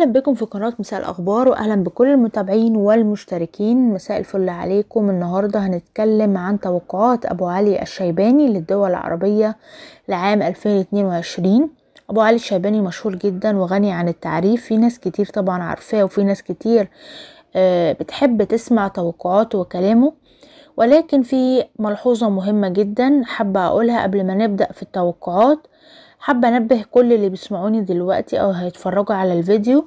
اهلا بكم في قناة مساء الاخبار واهلا بكل المتابعين والمشتركين مساء الفل عليكم النهاردة هنتكلم عن توقعات ابو علي الشيباني للدول العربية لعام 2022 ابو علي الشيباني مشهور جدا وغني عن التعريف في ناس كتير طبعا عارفاه وفي ناس كتير آه، بتحب تسمع توقعاته وكلامه ولكن في ملحوظة مهمة جدا حابة اقولها قبل ما نبدأ في التوقعات حابة انبه كل اللي بيسمعوني دلوقتي او هيتفرجوا على الفيديو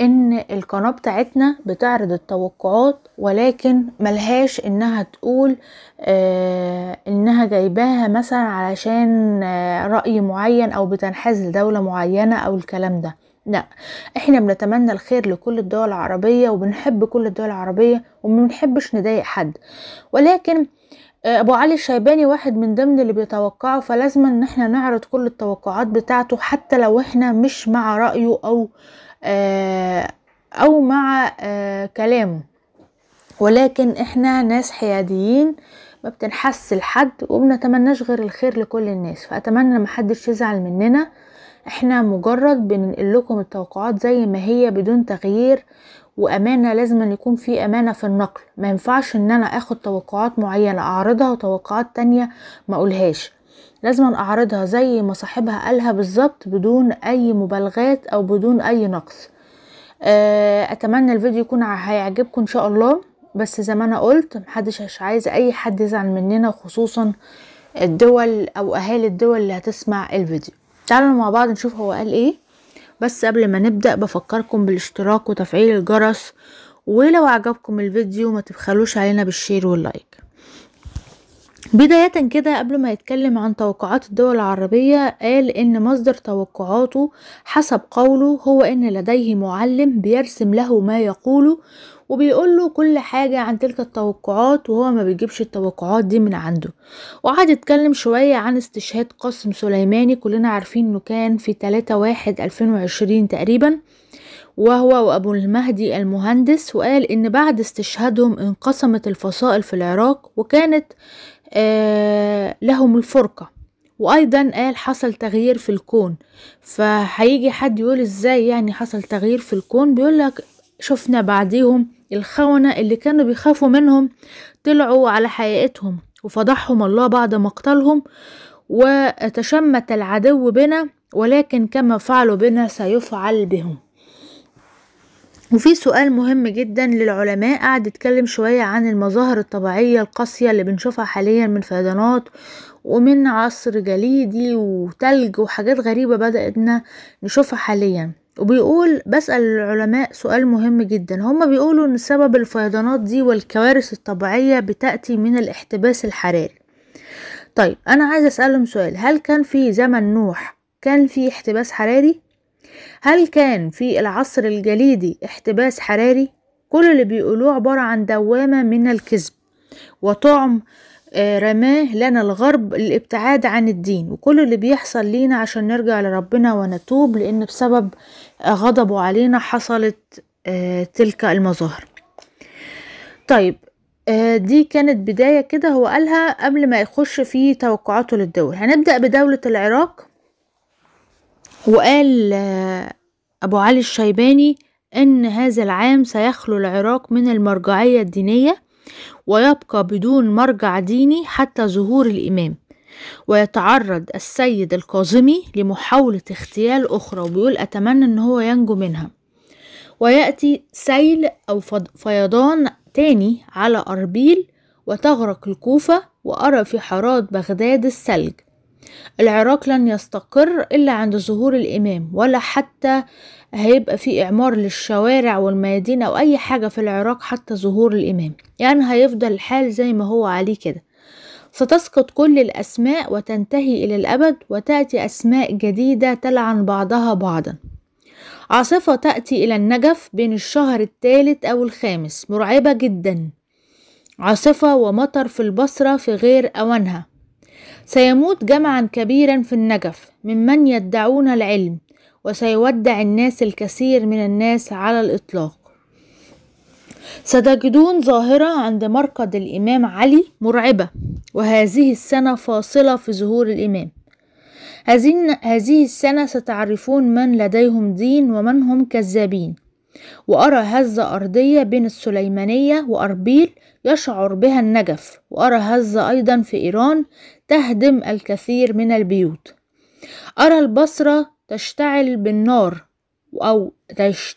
ان القناة بتاعتنا بتعرض التوقعات ولكن ملهاش انها تقول آه انها جايباها مثلا علشان آه رأي معين او بتنحاز لدولة معينة او الكلام ده لا احنا بنتمنى الخير لكل الدول العربية وبنحب كل الدول العربية ومنحبش نضايق حد ولكن آه، ابو علي الشيباني واحد من ضمن اللي بيتوقعه فلازم ان احنا نعرض كل التوقعات بتاعته حتى لو احنا مش مع رأيه او آه آه، او مع آه، كلامه ولكن احنا ناس حياديين ما بتنحس لحد وبنتمناش غير الخير لكل الناس فاتمنى محدش يزعل مننا احنا مجرد بننقل لكم التوقعات زي ما هي بدون تغيير وامانه لازم أن يكون في امانه في النقل ما ينفعش ان انا اخد توقعات معينه اعرضها وتوقعات تانية ما اقولهاش لازم اعرضها زي ما صاحبها قالها بالظبط بدون اي مبالغات او بدون اي نقص آه، اتمنى الفيديو يكون هيعجبكم ان شاء الله بس زي ما انا قلت محدش مش عايز اي حد يزعل مننا خصوصا الدول او اهالي الدول اللي هتسمع الفيديو تعالوا مع بعض نشوف هو قال ايه بس قبل ما نبدأ بفكركم بالاشتراك وتفعيل الجرس ولو عجبكم الفيديو ما تبخلوش علينا بالشير واللايك بداية كده قبل ما يتكلم عن توقعات الدول العربية قال إن مصدر توقعاته حسب قوله هو إن لديه معلم بيرسم له ما يقوله وبيقول له كل حاجة عن تلك التوقعات وهو ما بيجيبش التوقعات دي من عنده وقعد يتكلم شوية عن استشهاد قاسم سليماني كلنا عارفين انه كان في 3 واحد 2020 تقريبا وهو وأبو المهدي المهندس وقال إن بعد استشهادهم انقسمت الفصائل في العراق وكانت آه، لهم الفرقة وايضا قال حصل تغيير في الكون فهيجي حد يقول ازاي يعني حصل تغيير في الكون بيقولك شفنا بعديهم الخونة اللي كانوا بيخافوا منهم طلعوا على حقيقتهم وفضحهم الله بعد مقتلهم وتشمت العدو بنا ولكن كما فعلوا بنا سيفعل بهم وفي سؤال مهم جدا للعلماء قعد يتكلم شوية عن المظاهر الطبيعية القاسية اللي بنشوفها حاليا من فيضانات ومن عصر جليدي وتلج وحاجات غريبة بدأتنا نشوفها حاليا وبيقول بسأل العلماء سؤال مهم جدا هما بيقولوا ان سبب الفيضانات دي والكوارث الطبيعية بتأتي من الاحتباس الحراري طيب انا عايز اسألهم سؤال هل كان في زمن نوح كان في احتباس حراري هل كان في العصر الجليدي احتباس حراري كل اللي بيقولوه عبارة عن دوامة من الكذب وطعم آه، رماه لنا الغرب الابتعاد عن الدين وكل اللي بيحصل لينا عشان نرجع لربنا ونتوب لأن بسبب غضبه علينا حصلت آه، تلك المظاهر طيب آه، دي كانت بداية كده هو قالها قبل ما يخش في توقعاته للدول هنبدأ بدولة العراق وقال آه، أبو علي الشيباني أن هذا العام سيخلو العراق من المرجعية الدينية ويبقى بدون مرجع ديني حتى ظهور الإمام ويتعرض السيد الكاظمي لمحاولة اغتيال أخرى وبيقول أتمنى أن هو ينجو منها ويأتي سيل أو فيضان تاني على أربيل وتغرق الكوفة وأرى في حارات بغداد الثلج العراق لن يستقر إلا عند ظهور الإمام ولا حتى هيبقى في إعمار للشوارع والميادين أو أي حاجة في العراق حتى ظهور الإمام يعني هيفضل الحال زي ما هو عليه كده ستسقط كل الأسماء وتنتهي إلى الأبد وتأتي أسماء جديدة تلعن بعضها بعضا عاصفة تأتي إلى النجف بين الشهر الثالث أو الخامس مرعبة جدا عاصفة ومطر في البصرة في غير أوانها سيموت جمعا كبيرا في النجف ممن يدعون العلم وسيودع الناس الكثير من الناس على الإطلاق ستجدون ظاهرة عند مرقد الإمام علي مرعبة وهذه السنة فاصلة في ظهور الإمام هذه السنة ستعرفون من لديهم دين ومن هم كذابين وأرى هزة أرضية بين السليمانية وأربيل يشعر بها النجف وأرى هزة أيضا في إيران تهدم الكثير من البيوت أرى البصرة تشتعل بالنار أو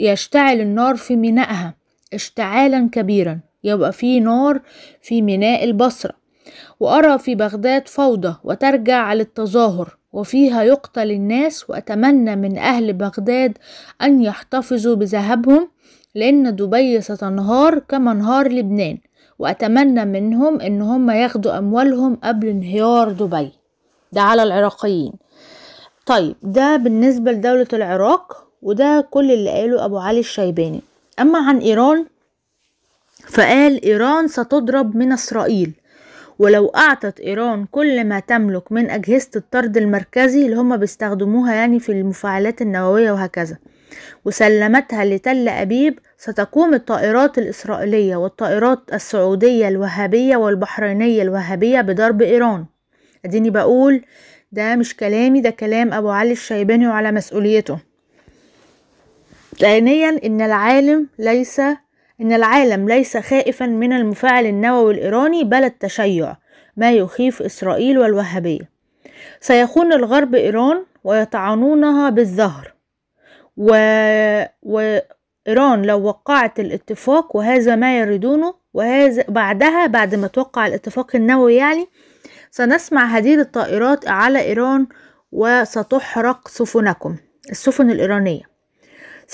يشتعل النار في مينائها اشتعالا كبيرا يبقى في نار في ميناء البصرة وأرى في بغداد فوضى وترجع للتظاهر وفيها يقتل الناس وأتمنى من أهل بغداد أن يحتفظوا بذهبهم لأن دبي ستنهار كما انهار لبنان وأتمنى منهم إن هم ياخدوا أموالهم قبل انهيار دبي ده على العراقيين طيب ده بالنسبة لدولة العراق وده كل اللي قاله أبو علي الشيباني أما عن إيران فقال إيران ستضرب من إسرائيل ولو أعطت إيران كل ما تملك من أجهزة الطرد المركزي اللي هما بيستخدموها يعني في المفاعلات النووية وهكذا وسلمتها لتل أبيب ستقوم الطائرات الإسرائيلية والطائرات السعودية الوهابية والبحرينية الوهابية بضرب إيران أديني بقول ده مش كلامي ده كلام أبو علي الشيباني وعلى مسؤوليته ثانيا إن العالم ليس إن العالم ليس خائفا من المفاعل النووي الإيراني بل التشيع ما يخيف إسرائيل والوهابية سيخون الغرب إيران ويطعنونها بالزهر و... إيران لو وقعت الاتفاق وهذا ما يريدونه وهذا بعدها بعد ما توقع الاتفاق النووي يعني سنسمع هدير الطائرات على إيران وستحرق سفنكم السفن الإيرانية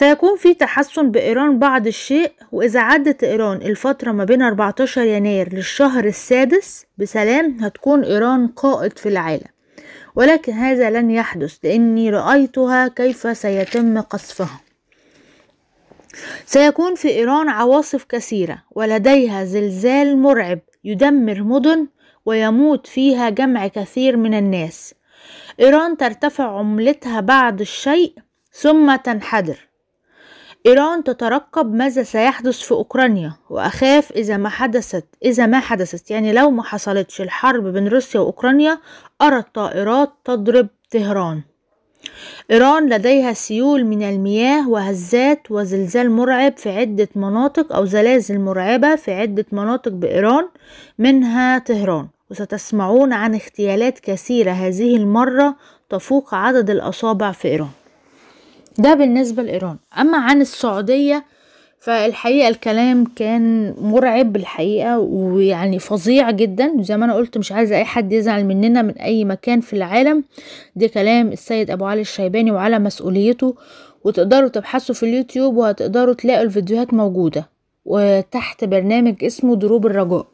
سيكون في تحسن بإيران بعض الشيء وإذا عدت إيران الفترة ما بين 14 يناير للشهر السادس بسلام هتكون إيران قائد في العالم ولكن هذا لن يحدث لأني رأيتها كيف سيتم قصفها سيكون في إيران عواصف كثيرة ولديها زلزال مرعب يدمر مدن ويموت فيها جمع كثير من الناس إيران ترتفع عملتها بعض الشيء ثم تنحدر إيران تترقب ماذا سيحدث في أوكرانيا وأخاف إذا ما حدثت إذا ما حدثت يعني لو ما حصلتش الحرب بين روسيا وأوكرانيا أرى الطائرات تضرب طهران إيران لديها سيول من المياه وهزات وزلزال مرعب في عدة مناطق أو زلازل مرعبة في عدة مناطق بإيران منها طهران وستسمعون عن اغتيالات كثيرة هذه المرة تفوق عدد الأصابع في إيران ده بالنسبة لإيران أما عن السعودية فالحقيقة الكلام كان مرعب الحقيقة ويعني فظيع جدا زي ما أنا قلت مش عايزة أي حد يزعل مننا من أي مكان في العالم ده كلام السيد أبو علي الشيباني وعلى مسؤوليته وتقدروا تبحثوا في اليوتيوب وهتقدروا تلاقوا الفيديوهات موجودة وتحت برنامج اسمه دروب الرجاء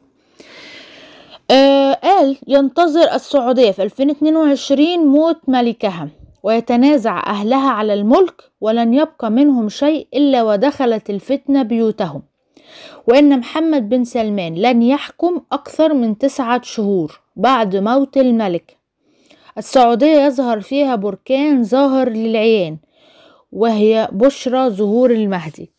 آه قال ينتظر السعودية في 2022 موت ملكها ويتنازع أهلها على الملك ولن يبقى منهم شيء إلا ودخلت الفتنة بيوتهم وإن محمد بن سلمان لن يحكم أكثر من تسعة شهور بعد موت الملك السعودية يظهر فيها بركان ظاهر للعيان وهي بشرى ظهور المهدي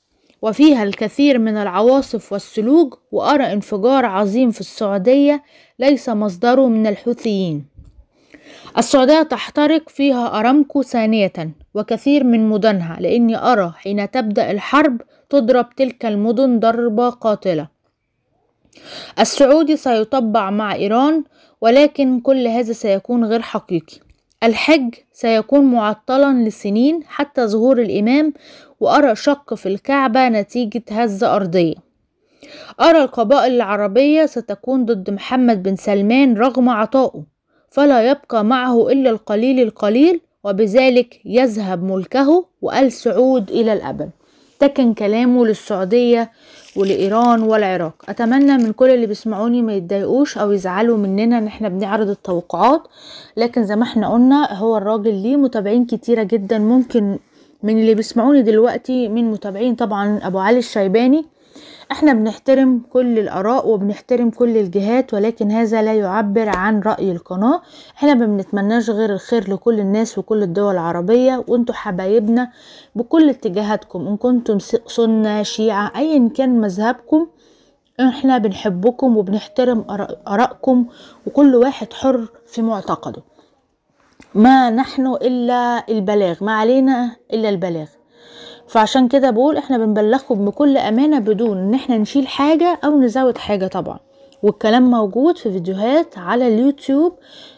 وفيها الكثير من العواصف والسلوج وأرى انفجار عظيم في السعودية ليس مصدره من الحوثيين السعودية تحترق فيها أرامكو ثانية وكثير من مدنها لأني أرى حين تبدأ الحرب تضرب تلك المدن ضربة قاتلة السعودي سيطبع مع إيران ولكن كل هذا سيكون غير حقيقي الحج سيكون معطلا لسنين حتى ظهور الإمام وأرى شق في الكعبة نتيجة هزة أرضية أرى القبائل العربية ستكون ضد محمد بن سلمان رغم عطائه فلا يبقى معه إلا القليل القليل وبذلك يذهب ملكه والسعود إلى الأبد ده كان كلامه للسعودية ولإيران والعراق أتمنى من كل اللي بيسمعوني ما يتضايقوش أو يزعلوا مننا إن إحنا بنعرض التوقعات لكن زي ما إحنا قلنا هو الراجل ليه متابعين كتيرة جدا ممكن من اللي بيسمعوني دلوقتي من متابعين طبعا أبو علي الشيباني احنا بنحترم كل الاراء وبنحترم كل الجهات ولكن هذا لا يعبر عن رأي القناة احنا بنتمناش غير الخير لكل الناس وكل الدول العربية وانتوا حبايبنا بكل اتجاهاتكم ان كنتم سنة شيعة ايا كان مذهبكم احنا بنحبكم وبنحترم ارائكم وكل واحد حر في معتقده ما نحن الا البلاغ ما علينا الا البلاغ فعشان كده بقول احنا بنبلغكم بكل امانه بدون ان احنا نشيل حاجه او نزود حاجه طبعا والكلام موجود في فيديوهات على اليوتيوب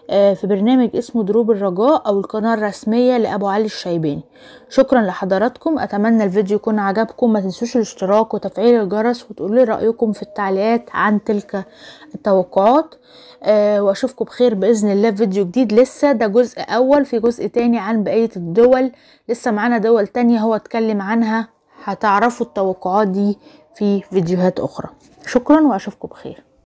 آه، في برنامج اسمه دروب الرجاء او القناة الرسمية لابو علي الشيباني شكرا لحضراتكم اتمنى الفيديو يكون عجبكم ما تنسوش الاشتراك وتفعيل الجرس وتقولي رأيكم في التعليقات عن تلك التوقعات آه، واشوفكم بخير باذن الله في فيديو جديد لسه ده جزء اول في جزء تاني عن بقية الدول لسه معانا دول تانية هو اتكلم عنها هتعرفوا التوقعات دي في فيديوهات اخرى شكرا واشوفكم بخير